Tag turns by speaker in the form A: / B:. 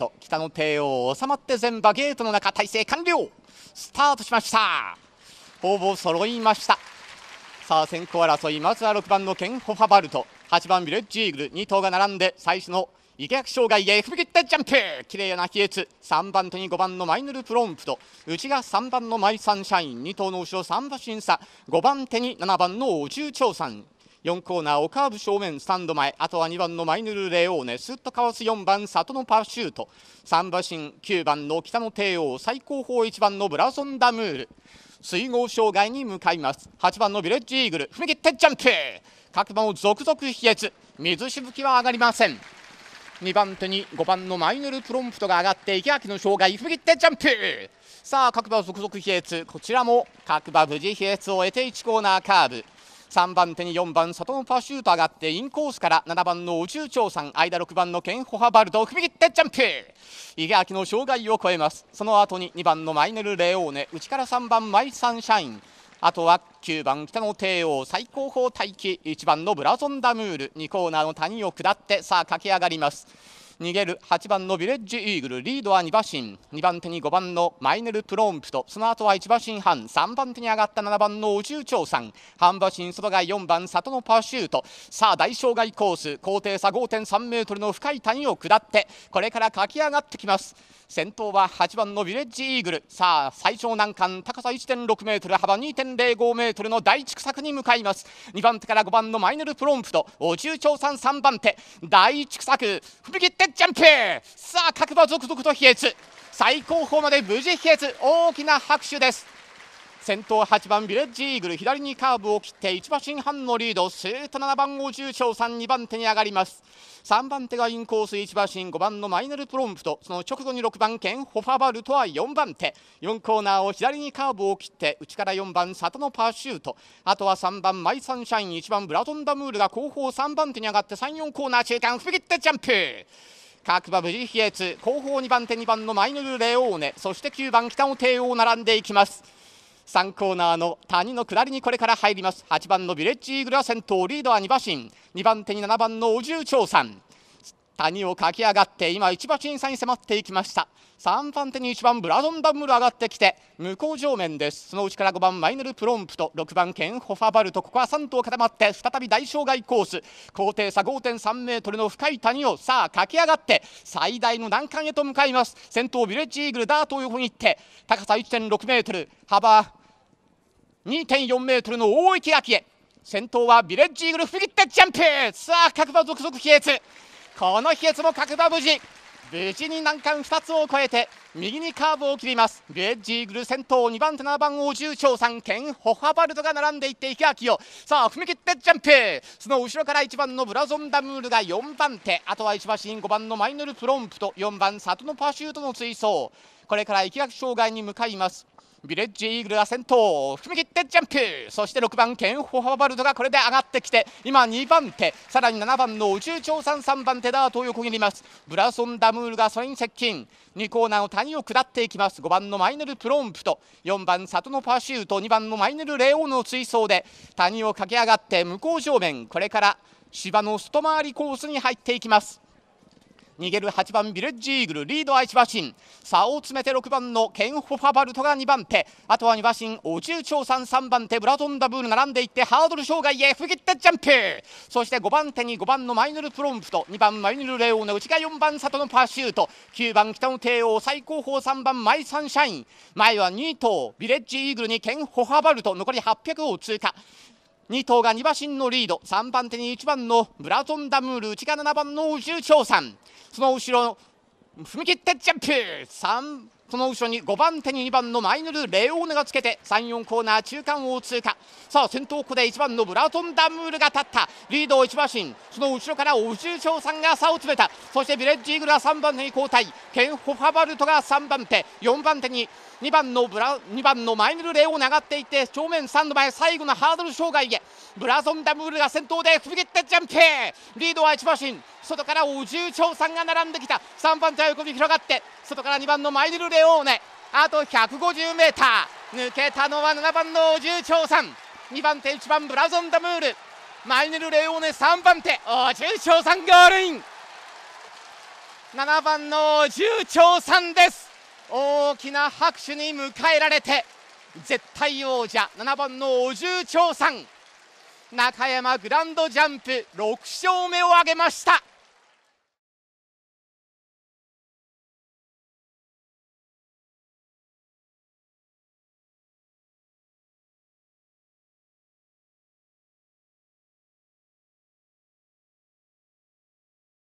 A: と北の帝王収まって全馬ゲートの中体勢完了スタートしましたほぼ揃いましたさあ先行争いまずは6番のケンホファバルト8番ビレッジイーグル2頭が並んで最初の池役障害へ踏み切ってジャンプ綺麗な亀裂3番手に5番のマイヌルプロンプト内が3番のマイサンシャイン2頭の後ろ3馬身差5番手に7番のお重長さん4コーナー、オカーブ正面、スタンド前、あとは2番のマイヌル・レオーネ、スッとかわす4番、里のパシュート、3馬身、9番の北野帝王、最高峰1番のブラソン・ダムール、水郷障害に向かいます、8番のビレッジ・イーグル、踏み切ってジャンプ、各馬を続々飛越、水しぶきは上がりません。2番手に5番のマイヌルプロンプトが上がって池脇の障害踏み切ってジャンプさあ各馬続々飛越こちらも各馬無事飛越を終えて1コーナーカーブ3番手に4番里のパシュート上がってインコースから7番の宇宙長さん間6番のケンホハバルドみ切ってジャンプ池賀明の障害を超えますその後に2番のマイネル・レオーネ内から3番マイ・サンシャインあとは9番北野帝王最高峰待機1番のブラゾンダムール2コーナーの谷を下ってさあ駆け上がります逃げる8番のビレッジイーグルリードは2馬身2番手に5番のマイネル・プロンプトその後は1馬身半3番手に上がった7番の宇宙長さん半馬身外が4番里のパシュートさあ大障害コース高低差5.3メートルの深い谷を下ってこれから駆け上がってきます先頭は8番のビレッジイーグルさあ最長難関高さ1.6メートル幅2.05メートルの大畜作に向かいます2番手から5番のマイネル・プロンプト宇宙長さん3番手大畜作踏み切ってジャンプさあ各馬続々と飛越最高峰まで無事飛越大きな拍手です先頭8番ビレッジイーグル左にカーブを切って1馬身半のリードスーッと7番を重長さん2番手に上がります3番手がインコース1馬身5番のマイネルプロンプトその直後に6番ケンホファバルトは4番手4コーナーを左にカーブを切って内から4番サトノパーシュートあとは3番マイサンシャイン1番ブラトンダムールが後方3番手に上がって34コーナー中間踏み切ってジャンプ各馬藤井、比越後方2番手2番のマイノル・レオーネそして9番北の帝王並んでいきます3コーナーの谷の下りにこれから入ります8番のビレッジイーグルは先頭リードは2馬身2番手に7番のオジュチョウさん谷を駆け上がって今一馬審査に迫っていきました3番手に1番ブラドン・ダンムル上がってきて向こう上面ですそのうちから5番マイネル・プロンプト6番ケン・ホファバルトここは3頭固まって再び大障害コース高低差5.3メートルの深い谷をさあ駆け上がって最大の難関へと向かいます先頭ビレッジイーグルダートを横に行って高さ1.6メートル幅2.4メートルの大池明へ先頭はビレッジイーグル振り切ってジャンプさあ各馬続々飛えこの秘訣も角場無事無事に難関2つを越えて右にカーブを切りますレッジーグル先頭2番手7番王重長さんケン・ホハバルドが並んでいって池脇をさあ踏み切ってジャンプその後ろから1番のブラゾンダムールが4番手あとは1馬身5番のマイノルプロンプと4番里のパシュートの追走これから池脇障害に向かいますビレッジイーグルが先頭踏み切ってジャンプそして6番ケンホハバルドがこれで上がってきて今2番手さらに7番の宇宙長さん3番手ダートを横切りますブラソン・ダムールがそれに接近2コーナーの谷を下っていきます5番のマイネル・プロンプと4番里のパシュート2番のマイネル・レオーヌの追走で谷を駆け上がって向こう正面これから芝の外回りコースに入っていきます逃げる8番ビレッジイーグルリードは1馬身差を詰めて6番のケンホファバルトが2番手あとは2馬身お重長さん3番手ブラトンダブール並んでいってハードル障害へ踏み切ってジャンプそして5番手に5番のマイヌルプロンプト2番マイヌルレオーの内が4番里のパシュート9番北の帝王最高峰3番マイサンシャイン前は2頭ビレッジイーグルにケンホファバルト残り800を通過2頭が2馬身のリード3番手に1番のブラトンダムール内が7番の宇宙長さんその後ろ踏み切ってジャンプ3その後ろに5番手に2番のマイヌル・レオーネがつけて34コーナー中間を通過さあ先頭ここで1番のブラトン・ダムールが立ったリードを1馬身その後ろから宇宙長さんが差を詰めたそしてヴィレッジ・イーグルは3番手に交代ケン・ホファバルトが3番手4番手に2番のブラ2番のマイネル・レオナがっていて正面3の前最後のハードル障害へブラゾンダムールが先頭で踏み切ってジャンプリードは1馬身外からお重長さんが並んできた3番手は横に広がって外から2番のマイネル・レオーネあと 150m 抜けたのは7番のお重長さん2番手1番ブラゾンダムールマイネル・レオーネ3番手お重長さんゴールイン7番の重長さんです大きな拍手に迎えられて絶対王者7番のお重長さん中山グランドジャンプ6勝目を挙げました